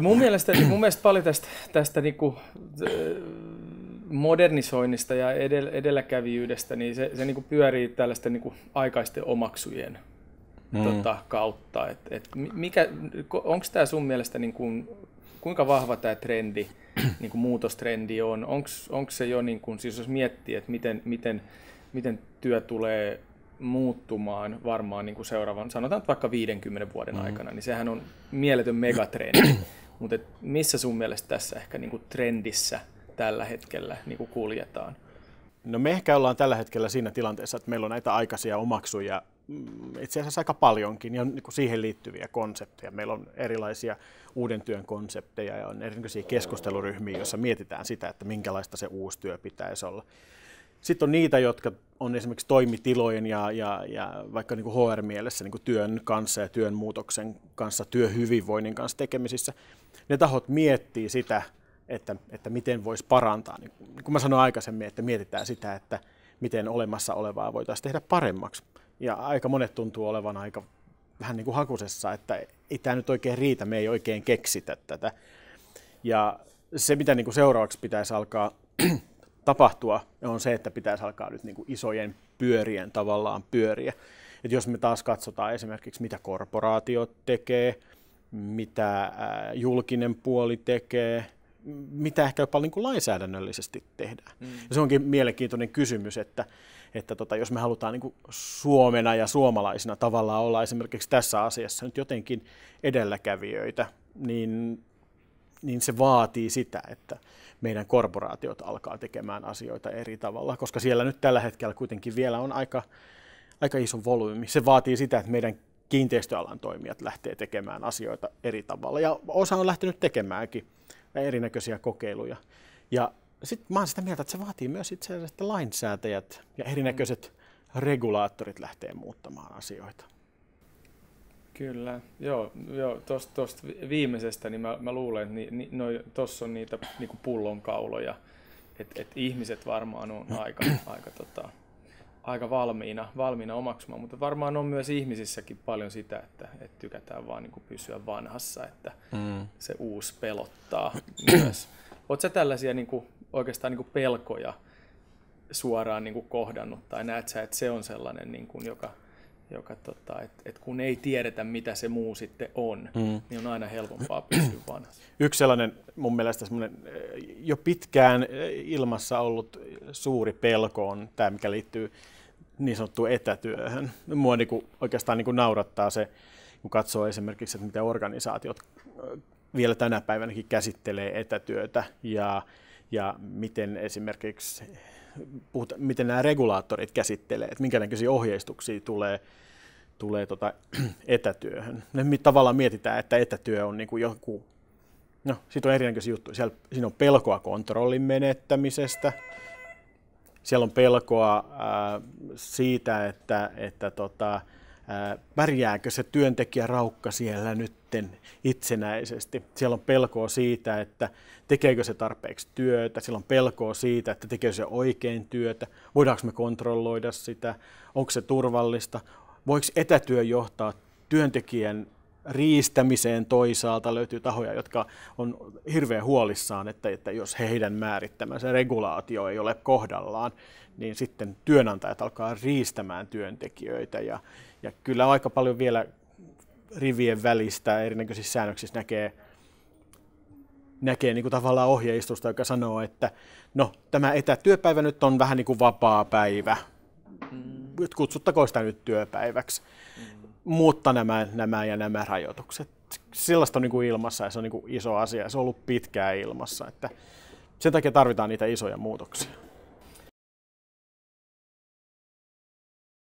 Mun mielestä, niin mun mielestä paljon tästä, tästä kuin, niinku, modernisoinnista ja edelläkävijyydestä, niin se, se kuin niinku pyörii tällaisten kuin niinku aikaisten omaksujen mm. tota, kautta. Et, et mikä, onko tämä sun mielestä kuin, kuinka vahva tämä trendi, kuin muutostrendi on? Onko se jo, kuin, siis jos miettii, että miten, miten, miten työ tulee muuttumaan varmaan niin kuin seuraavan, sanotaan että vaikka 50 vuoden mm-hmm. aikana, niin sehän on mieletön megatrendi. Mutta missä sun mielestä tässä ehkä niin kuin trendissä tällä hetkellä niin kuin kuljetaan? No me ehkä ollaan tällä hetkellä siinä tilanteessa, että meillä on näitä aikaisia omaksuja mm, itse asiassa aika paljonkin ja niin kuin siihen liittyviä konsepteja. Meillä on erilaisia uuden työn konsepteja ja on erinäköisiä keskusteluryhmiä, joissa mietitään sitä, että minkälaista se uusi työ pitäisi olla. Sitten on niitä, jotka on esimerkiksi toimitilojen ja, ja, ja vaikka niin kuin HR-mielessä niin kuin työn kanssa ja työn muutoksen kanssa, työhyvinvoinnin kanssa tekemisissä, ne tahot miettii sitä, että, että miten voisi parantaa. Niin, niin kuin mä sanoin aikaisemmin, että mietitään sitä, että miten olemassa olevaa voitaisiin tehdä paremmaksi. Ja aika monet tuntuu olevan aika vähän niin kuin hakusessa, että ei tämä nyt oikein riitä, me ei oikein keksitä tätä. Ja se, mitä niin kuin seuraavaksi pitäisi alkaa tapahtua, on se, että pitäisi alkaa nyt niin kuin isojen pyörien tavallaan pyöriä. Et jos me taas katsotaan esimerkiksi, mitä korporaatiot tekee, mitä julkinen puoli tekee, mitä ehkä jopa niin kuin lainsäädännöllisesti tehdään. Mm. Ja se onkin mielenkiintoinen kysymys, että, että tota, jos me halutaan niin kuin Suomena ja suomalaisina tavallaan olla esimerkiksi tässä asiassa nyt jotenkin edelläkävijöitä, niin niin se vaatii sitä, että meidän korporaatiot alkaa tekemään asioita eri tavalla, koska siellä nyt tällä hetkellä kuitenkin vielä on aika, aika iso volyymi. Se vaatii sitä, että meidän kiinteistöalan toimijat lähtee tekemään asioita eri tavalla. Ja osa on lähtenyt tekemäänkin erinäköisiä kokeiluja. Ja sitten mä oon sitä mieltä, että se vaatii myös itse asiassa, että lainsäätäjät ja erinäköiset regulaattorit lähtee muuttamaan asioita. Kyllä, joo, joo tuosta tost viimeisestä, niin mä, mä luulen, että ni, ni, no, tuossa on niitä niinku pullonkauloja, että et ihmiset varmaan on aika, aika, tota, aika valmiina, valmiina omaksumaan, mutta varmaan on myös ihmisissäkin paljon sitä, että et tykätään vaan niinku pysyä vanhassa, että mm. se uusi pelottaa myös. Oletko tällaisia niinku, oikeastaan niinku pelkoja suoraan niinku kohdannut, tai näet sä, että se on sellainen, niinku, joka joka tota, et, et kun ei tiedetä, mitä se muu sitten on, mm. niin on aina helpompaa pysyä vanhassa. Yksi sellainen mun mielestä sellainen, eh, jo pitkään eh, ilmassa ollut suuri pelko on tämä, mikä liittyy niin sanottuun etätyöhön. Mua niin kuin, oikeastaan niin kuin naurattaa se, kun katsoo esimerkiksi, että miten organisaatiot eh, vielä tänä päivänäkin käsittelee etätyötä ja ja miten esimerkiksi puhuta, miten nämä regulaattorit käsittelee, että minkä näköisiä ohjeistuksia tulee, tulee tuota etätyöhön. Ne tavallaan mietitään, että etätyö on niin kuin joku, no siitä on erinäköisiä juttuja. Siellä, siinä on pelkoa kontrollin menettämisestä, siellä on pelkoa ää, siitä, että, että tota, pärjääkö se työntekijä raukka siellä nytten itsenäisesti. Siellä on pelkoa siitä, että tekeekö se tarpeeksi työtä, siellä on pelkoa siitä, että tekeekö se oikein työtä, voidaanko me kontrolloida sitä, onko se turvallista, voiko etätyö johtaa työntekijän riistämiseen toisaalta löytyy tahoja, jotka on hirveän huolissaan, että, että jos heidän määrittämänsä regulaatio ei ole kohdallaan, niin sitten työnantajat alkaa riistämään työntekijöitä. Ja, ja kyllä aika paljon vielä rivien välistä erinäköisissä säännöksissä näkee, näkee niin kuin tavallaan ohjeistusta, joka sanoo, että no tämä etätyöpäivä nyt on vähän niin kuin vapaa päivä, mm. kutsuttakoon sitä nyt työpäiväksi. Mm mutta nämä, nämä ja nämä rajoitukset. sillasta on niin kuin ilmassa ja se on niin kuin iso asia ja se on ollut pitkään ilmassa. Että sen takia tarvitaan niitä isoja muutoksia.